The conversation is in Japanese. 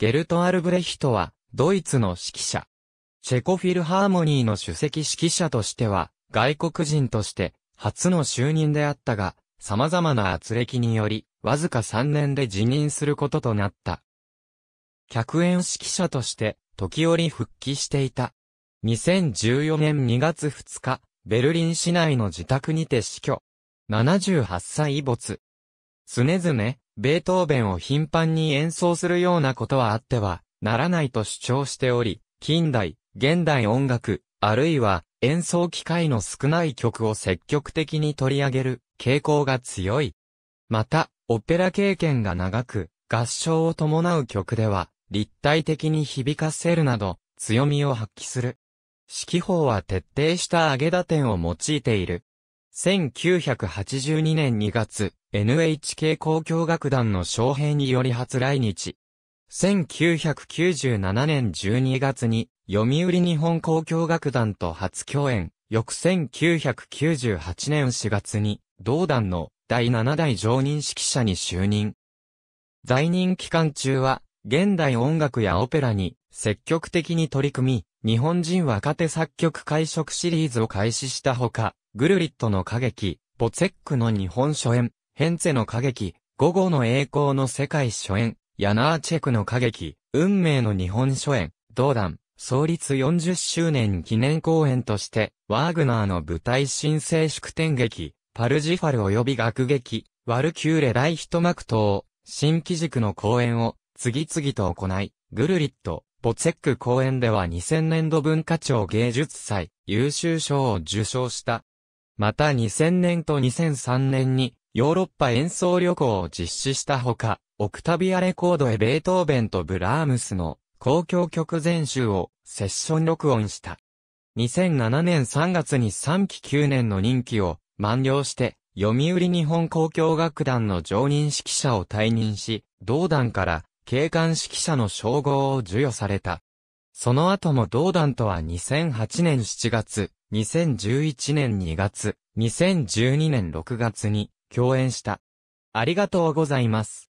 ゲルト・アルブレヒトは、ドイツの指揮者。チェコフィルハーモニーの主席指揮者としては、外国人として、初の就任であったが、様々な圧力により、わずか3年で辞任することとなった。客演指揮者として、時折復帰していた。2014年2月2日、ベルリン市内の自宅にて死去。78歳没。常々、ベートーベンを頻繁に演奏するようなことはあってはならないと主張しており、近代、現代音楽、あるいは演奏機会の少ない曲を積極的に取り上げる傾向が強い。また、オペラ経験が長く、合唱を伴う曲では、立体的に響かせるなど、強みを発揮する。指揮法は徹底した上げ打点を用いている。1982年2月、NHK 交響楽団の招平により初来日。1997年12月に、読売日本交響楽団と初共演。翌1998年4月に、同団の第7代常任指揮者に就任。在任期間中は、現代音楽やオペラに積極的に取り組み、日本人若手作曲会食シリーズを開始したほか、グルリットの歌劇、ボツェックの日本初演、ヘンツェの歌劇、午後の栄光の世界初演、ヤナーチェクの歌劇、運命の日本初演、同団、創立40周年記念公演として、ワーグナーの舞台新生祝典劇、パルジファル及び楽劇、ワルキューレ大一幕等、新機軸の公演を、次々と行い、グルリット、ボツェック公演では2000年度文化庁芸術祭、優秀賞を受賞した、また2000年と2003年にヨーロッパ演奏旅行を実施したほか、オクタビアレコードへベートーベンとブラームスの公共曲全集をセッション録音した。2007年3月に3期9年の任期を満了して、読売日本公共楽団の常任指揮者を退任し、同団から警官指揮者の称号を授与された。その後も同団とは2008年7月、2011年2月、2012年6月に共演した。ありがとうございます。